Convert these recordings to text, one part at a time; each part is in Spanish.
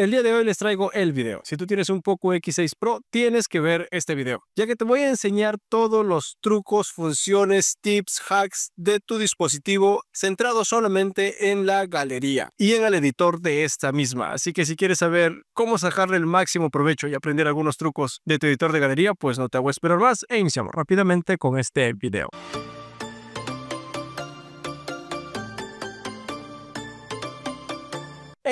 El día de hoy les traigo el video. Si tú tienes un Poco X6 Pro, tienes que ver este video, ya que te voy a enseñar todos los trucos, funciones, tips, hacks de tu dispositivo centrado solamente en la galería y en el editor de esta misma. Así que si quieres saber cómo sacarle el máximo provecho y aprender algunos trucos de tu editor de galería, pues no te hago esperar más e iniciamos rápidamente con este video.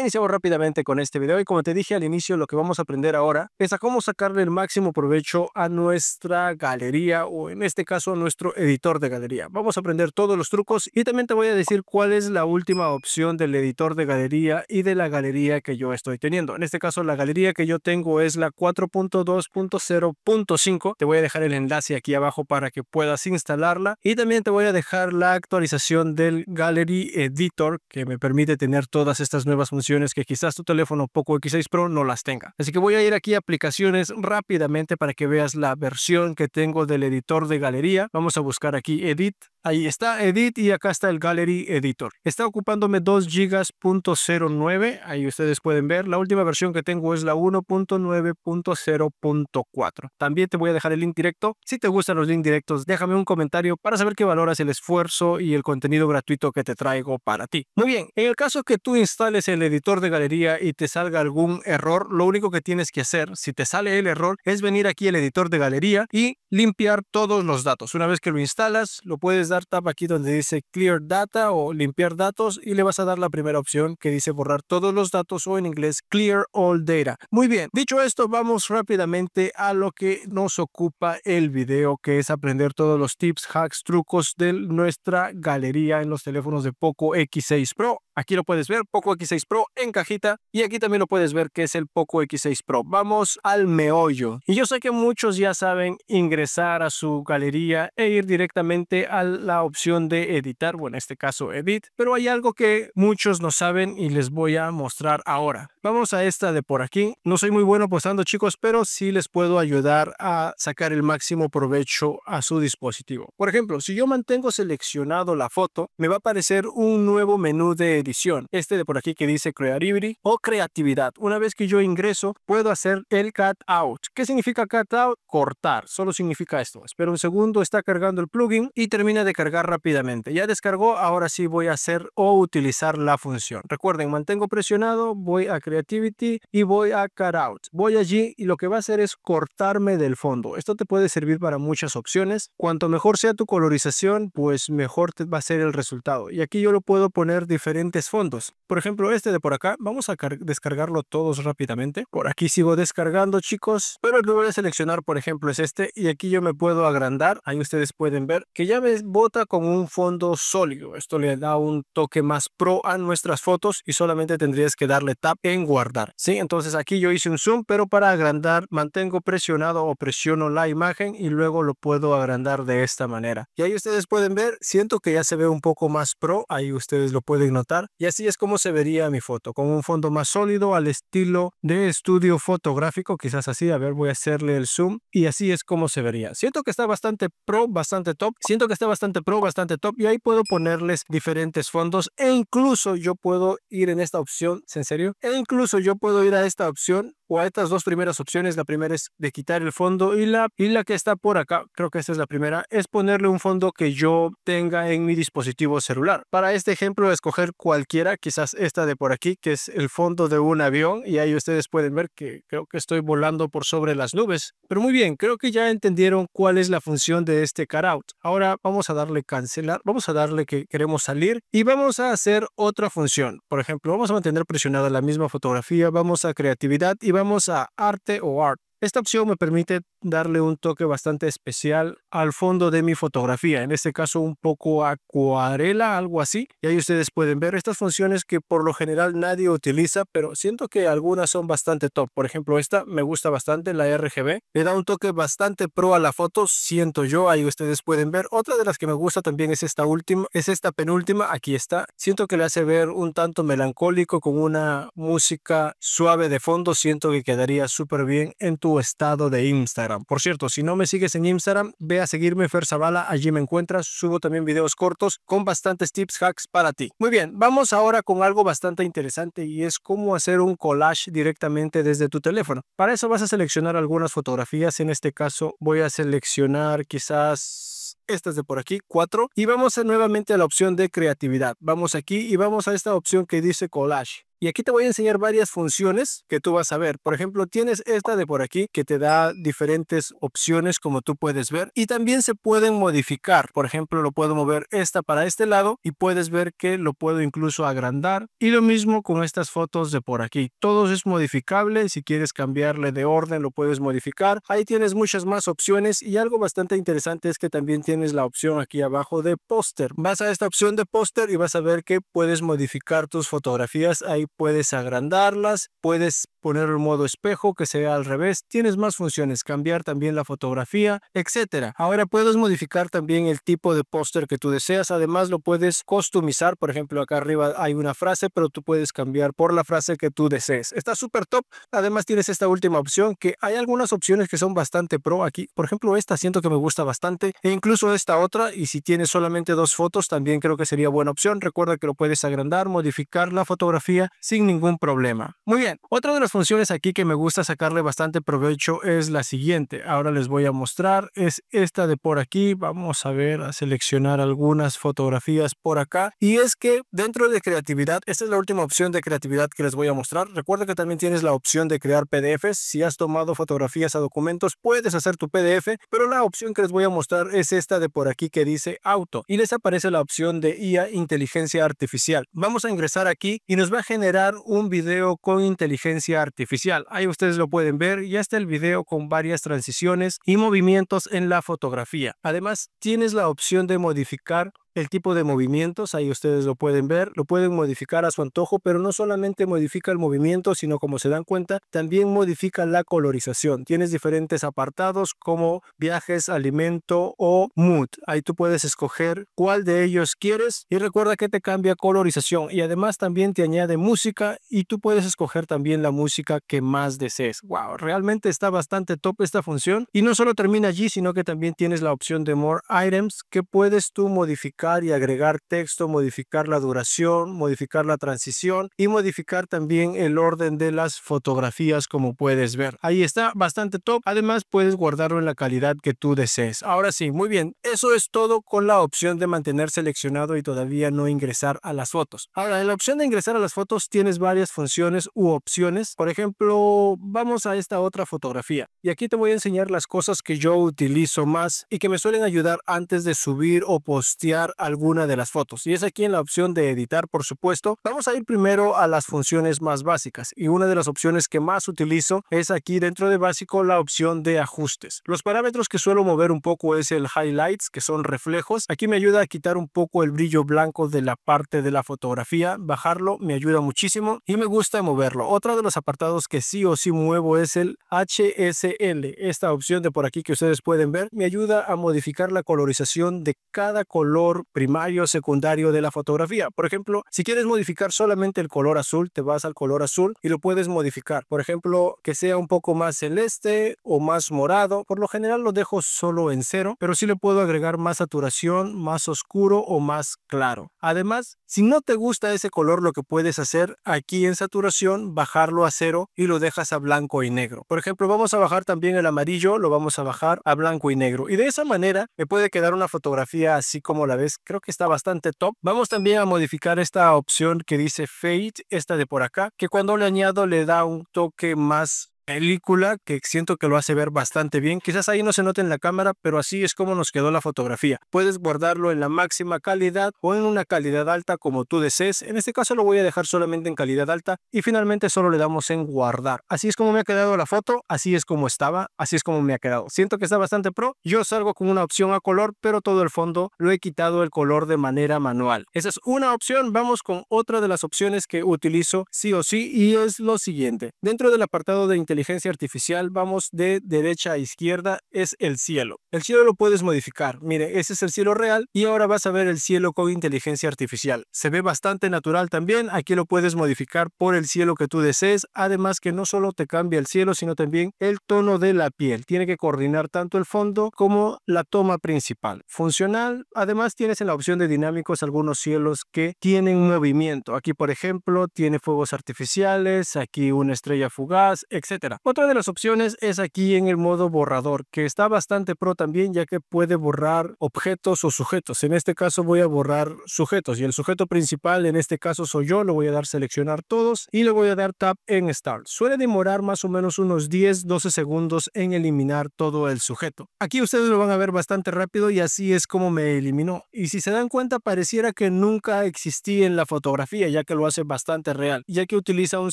iniciamos rápidamente con este video y como te dije al inicio, lo que vamos a aprender ahora es a cómo sacarle el máximo provecho a nuestra galería o en este caso a nuestro editor de galería. Vamos a aprender todos los trucos y también te voy a decir cuál es la última opción del editor de galería y de la galería que yo estoy teniendo. En este caso, la galería que yo tengo es la 4.2.0.5. Te voy a dejar el enlace aquí abajo para que puedas instalarla y también te voy a dejar la actualización del Gallery Editor que me permite tener todas estas nuevas funciones que quizás tu teléfono Poco X6 Pro no las tenga. Así que voy a ir aquí a aplicaciones rápidamente para que veas la versión que tengo del editor de galería. Vamos a buscar aquí Edit. Ahí está Edit y acá está el Gallery Editor. Está ocupándome 2 GB.09. Ahí ustedes pueden ver. La última versión que tengo es la 1.9.0.4. También te voy a dejar el link directo. Si te gustan los links directos, déjame un comentario para saber que valoras el esfuerzo y el contenido gratuito que te traigo para ti. Muy bien, en el caso que tú instales el editor editor de galería y te salga algún error, lo único que tienes que hacer, si te sale el error, es venir aquí al editor de galería y limpiar todos los datos. Una vez que lo instalas, lo puedes dar tap aquí donde dice Clear Data o limpiar datos y le vas a dar la primera opción que dice borrar todos los datos o en inglés Clear All Data. Muy bien, dicho esto, vamos rápidamente a lo que nos ocupa el video, que es aprender todos los tips, hacks, trucos de nuestra galería en los teléfonos de Poco X6 Pro. Aquí lo puedes ver, Poco X6 Pro en cajita y aquí también lo puedes ver que es el Poco X6 Pro. Vamos al meollo. Y yo sé que muchos ya saben ingresar a su galería e ir directamente a la opción de editar, o en este caso edit, pero hay algo que muchos no saben y les voy a mostrar ahora. Vamos a esta de por aquí. No soy muy bueno posando chicos, pero sí les puedo ayudar a sacar el máximo provecho a su dispositivo. Por ejemplo, si yo mantengo seleccionado la foto, me va a aparecer un nuevo menú de este de por aquí que dice Creativity o creatividad. Una vez que yo ingreso, puedo hacer el cut out. ¿Qué significa cut out? Cortar. Solo significa esto. espero un segundo, está cargando el plugin y termina de cargar rápidamente. Ya descargó, ahora sí voy a hacer o utilizar la función. Recuerden, mantengo presionado, voy a Creativity y voy a cut out. Voy allí y lo que va a hacer es cortarme del fondo. Esto te puede servir para muchas opciones. Cuanto mejor sea tu colorización, pues mejor te va a ser el resultado. Y aquí yo lo puedo poner diferente fondos. Por ejemplo, este de por acá, vamos a descargarlo todos rápidamente. Por aquí sigo descargando, chicos, pero el que voy a seleccionar, por ejemplo, es este y aquí yo me puedo agrandar. Ahí ustedes pueden ver que ya me bota con un fondo sólido. Esto le da un toque más pro a nuestras fotos y solamente tendrías que darle tap en guardar. Sí, entonces aquí yo hice un zoom, pero para agrandar mantengo presionado o presiono la imagen y luego lo puedo agrandar de esta manera. Y ahí ustedes pueden ver, siento que ya se ve un poco más pro, ahí ustedes lo pueden notar y así es como se vería mi foto, con un fondo más sólido al estilo de estudio fotográfico, quizás así, a ver voy a hacerle el zoom y así es como se vería. Siento que está bastante pro, bastante top, siento que está bastante pro, bastante top y ahí puedo ponerles diferentes fondos e incluso yo puedo ir en esta opción, ¿en serio? E incluso yo puedo ir a esta opción o a estas dos primeras opciones. La primera es de quitar el fondo y la, y la que está por acá, creo que esta es la primera, es ponerle un fondo que yo tenga en mi dispositivo celular. Para este ejemplo, escoger cualquiera, quizás esta de por aquí, que es el fondo de un avión y ahí ustedes pueden ver que creo que estoy volando por sobre las nubes. Pero muy bien, creo que ya entendieron cuál es la función de este cutout. Ahora vamos a darle cancelar, vamos a darle que queremos salir y vamos a hacer otra función. Por ejemplo, vamos a mantener presionada la misma fotografía, vamos a creatividad y vamos a arte o art. Esta opción me permite darle un toque bastante especial al fondo de mi fotografía, en este caso un poco acuarela, algo así. Y ahí ustedes pueden ver estas funciones que por lo general nadie utiliza, pero siento que algunas son bastante top. Por ejemplo, esta me gusta bastante, la RGB. Le da un toque bastante pro a la foto, siento yo, ahí ustedes pueden ver. Otra de las que me gusta también es esta última, es esta penúltima, aquí está. Siento que le hace ver un tanto melancólico con una música suave de fondo, siento que quedaría súper bien en tu estado de Instagram. Por cierto, si no me sigues en Instagram, ve a seguirme Fer Zavala, allí me encuentras. Subo también videos cortos con bastantes tips, hacks para ti. Muy bien, vamos ahora con algo bastante interesante y es cómo hacer un collage directamente desde tu teléfono. Para eso vas a seleccionar algunas fotografías, en este caso voy a seleccionar quizás estas de por aquí, cuatro. y vamos nuevamente a la opción de creatividad. Vamos aquí y vamos a esta opción que dice collage. Y aquí te voy a enseñar varias funciones que tú vas a ver. Por ejemplo, tienes esta de por aquí que te da diferentes opciones como tú puedes ver y también se pueden modificar. Por ejemplo, lo puedo mover esta para este lado y puedes ver que lo puedo incluso agrandar. Y lo mismo con estas fotos de por aquí. Todo es modificable. Si quieres cambiarle de orden, lo puedes modificar. Ahí tienes muchas más opciones y algo bastante interesante es que también tienes la opción aquí abajo de póster. Vas a esta opción de póster y vas a ver que puedes modificar tus fotografías ahí puedes agrandarlas, puedes poner el modo espejo que se vea al revés, tienes más funciones, cambiar también la fotografía, etc. Ahora puedes modificar también el tipo de póster que tú deseas, además lo puedes customizar, por ejemplo acá arriba hay una frase, pero tú puedes cambiar por la frase que tú desees. Está súper top, además tienes esta última opción que hay algunas opciones que son bastante pro aquí, por ejemplo esta siento que me gusta bastante e incluso esta otra y si tienes solamente dos fotos también creo que sería buena opción, recuerda que lo puedes agrandar, modificar la fotografía sin ningún problema. Muy bien, otra de las funciones aquí que me gusta sacarle bastante provecho es la siguiente. Ahora les voy a mostrar, es esta de por aquí. Vamos a ver, a seleccionar algunas fotografías por acá. Y es que dentro de creatividad, esta es la última opción de creatividad que les voy a mostrar. Recuerda que también tienes la opción de crear PDFs. Si has tomado fotografías a documentos, puedes hacer tu PDF, pero la opción que les voy a mostrar es esta de por aquí que dice auto. Y les aparece la opción de IA, inteligencia artificial. Vamos a ingresar aquí y nos va a generar un video con inteligencia artificial. Ahí ustedes lo pueden ver, ya está el video con varias transiciones y movimientos en la fotografía. Además, tienes la opción de modificar el tipo de movimientos, ahí ustedes lo pueden ver, lo pueden modificar a su antojo, pero no solamente modifica el movimiento, sino como se dan cuenta, también modifica la colorización. Tienes diferentes apartados como viajes, alimento o mood. Ahí tú puedes escoger cuál de ellos quieres y recuerda que te cambia colorización y además también te añade música y tú puedes escoger también la música que más desees. Wow, realmente está bastante top esta función y no solo termina allí, sino que también tienes la opción de more items que puedes tú modificar y agregar texto, modificar la duración, modificar la transición y modificar también el orden de las fotografías como puedes ver. Ahí está, bastante top. Además puedes guardarlo en la calidad que tú desees. Ahora sí, muy bien. Eso es todo con la opción de mantener seleccionado y todavía no ingresar a las fotos. Ahora, en la opción de ingresar a las fotos tienes varias funciones u opciones. Por ejemplo, vamos a esta otra fotografía. Y aquí te voy a enseñar las cosas que yo utilizo más y que me suelen ayudar antes de subir o postear alguna de las fotos. Y es aquí en la opción de editar, por supuesto. Vamos a ir primero a las funciones más básicas. Y una de las opciones que más utilizo es aquí dentro de básico la opción de ajustes. Los parámetros que suelo mover un poco es el highlights, que son reflejos. Aquí me ayuda a quitar un poco el brillo blanco de la parte de la fotografía. Bajarlo me ayuda muchísimo y me gusta moverlo. Otro de los apartados que sí o sí muevo es el HSL. Esta opción de por aquí que ustedes pueden ver me ayuda a modificar la colorización de cada color primario, o secundario de la fotografía. Por ejemplo, si quieres modificar solamente el color azul, te vas al color azul y lo puedes modificar. Por ejemplo, que sea un poco más celeste o más morado. Por lo general lo dejo solo en cero, pero sí le puedo agregar más saturación, más oscuro o más claro. Además, si no te gusta ese color, lo que puedes hacer aquí en saturación, bajarlo a cero y lo dejas a blanco y negro. Por ejemplo, vamos a bajar también el amarillo, lo vamos a bajar a blanco y negro. Y de esa manera me puede quedar una fotografía así como la ves Creo que está bastante top. Vamos también a modificar esta opción que dice Fade, esta de por acá, que cuando le añado le da un toque más película que siento que lo hace ver bastante bien. Quizás ahí no se note en la cámara, pero así es como nos quedó la fotografía. Puedes guardarlo en la máxima calidad o en una calidad alta como tú desees. En este caso lo voy a dejar solamente en calidad alta y finalmente solo le damos en guardar. Así es como me ha quedado la foto, así es como estaba, así es como me ha quedado. Siento que está bastante pro. Yo salgo con una opción a color, pero todo el fondo lo he quitado el color de manera manual. Esa es una opción. Vamos con otra de las opciones que utilizo sí o sí y es lo siguiente. Dentro del apartado de inteligencia inteligencia artificial, vamos de derecha a izquierda, es el cielo. El cielo lo puedes modificar. Mire, ese es el cielo real y ahora vas a ver el cielo con inteligencia artificial. Se ve bastante natural también. Aquí lo puedes modificar por el cielo que tú desees. Además que no solo te cambia el cielo, sino también el tono de la piel. Tiene que coordinar tanto el fondo como la toma principal. Funcional, además tienes en la opción de dinámicos algunos cielos que tienen movimiento. Aquí, por ejemplo, tiene fuegos artificiales, aquí una estrella fugaz, etc. Otra de las opciones es aquí en el modo borrador, que está bastante pro también ya que puede borrar objetos o sujetos. En este caso voy a borrar sujetos y el sujeto principal en este caso soy yo, lo voy a dar seleccionar todos y le voy a dar tap en start. Suele demorar más o menos unos 10-12 segundos en eliminar todo el sujeto. Aquí ustedes lo van a ver bastante rápido y así es como me eliminó. Y si se dan cuenta pareciera que nunca existí en la fotografía ya que lo hace bastante real, ya que utiliza un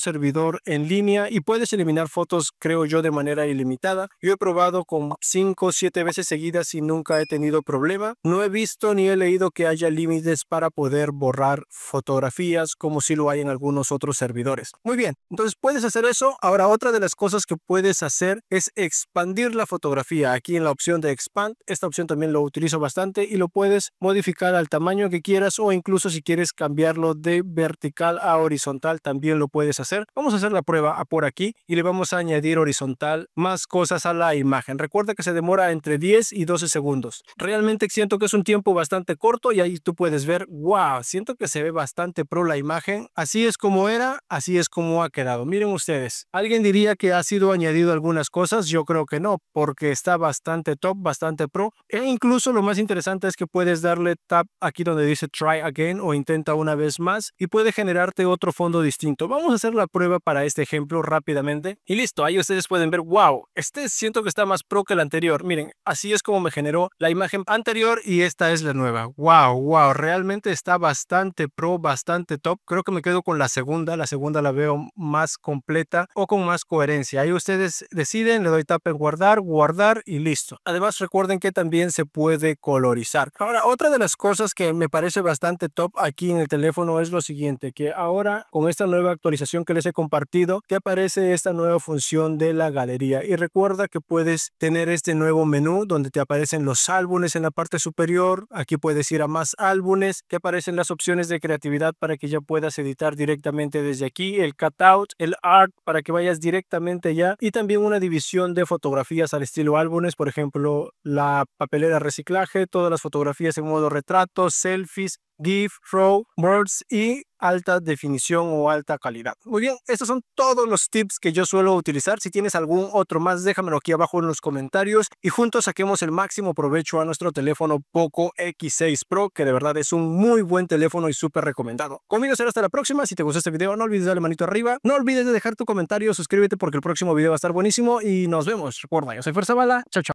servidor en línea y puedes eliminar fotos creo yo, de manera ilimitada. Yo he probado con 5 o 7 veces seguidas y nunca he tenido problema. No he visto ni he leído que haya límites para poder borrar fotografías como si lo hay en algunos otros servidores. Muy bien, entonces puedes hacer eso. Ahora, otra de las cosas que puedes hacer es expandir la fotografía. Aquí en la opción de expand, esta opción también lo utilizo bastante y lo puedes modificar al tamaño que quieras o incluso si quieres cambiarlo de vertical a horizontal también lo puedes hacer. Vamos a hacer la prueba por aquí y le vamos a añadir horizontal más cosas a la imagen. Recuerda que se demora entre 10 y 12 segundos. Realmente siento que es un tiempo bastante corto y ahí tú puedes ver, wow, siento que se ve bastante pro la imagen. Así es como era, así es como ha quedado. Miren ustedes, alguien diría que ha sido añadido algunas cosas, yo creo que no, porque está bastante top, bastante pro. E incluso lo más interesante es que puedes darle tap aquí donde dice try again o intenta una vez más y puede generarte otro fondo distinto. Vamos a hacer la prueba para este ejemplo rápidamente. Y listo, ahí ustedes pueden ver, wow, este siento que está más pro que el anterior. Miren, así es como me generó la imagen anterior y esta es la nueva. Wow, wow, realmente está bastante pro, bastante top. Creo que me quedo con la segunda, la segunda la veo más completa o con más coherencia. Ahí ustedes deciden, le doy tap en guardar, guardar y listo. Además recuerden que también se puede colorizar. Ahora, otra de las cosas que me parece bastante top aquí en el teléfono es lo siguiente, que ahora con esta nueva actualización que les he compartido, que aparece esta nueva función de la galería. Y recuerda que puedes tener este nuevo menú donde te aparecen los álbumes en la parte superior. Aquí puedes ir a más álbumes. Te aparecen las opciones de creatividad para que ya puedas editar directamente desde aquí. El cutout, el art para que vayas directamente ya. Y también una división de fotografías al estilo álbumes. Por ejemplo, la papelera reciclaje, todas las fotografías en modo retrato, selfies, GIF, RAW, words y alta definición o alta calidad. Muy bien, estos son todos los tips que yo suelo utilizar. Si tienes algún otro más, déjamelo aquí abajo en los comentarios y juntos saquemos el máximo provecho a nuestro teléfono Poco X6 Pro, que de verdad es un muy buen teléfono y súper recomendado. Conmigo será hasta la próxima. Si te gustó este video, no olvides darle manito arriba. No olvides dejar tu comentario, suscríbete porque el próximo video va a estar buenísimo y nos vemos. Recuerda, yo soy Fuerza Bala. Chao, chao.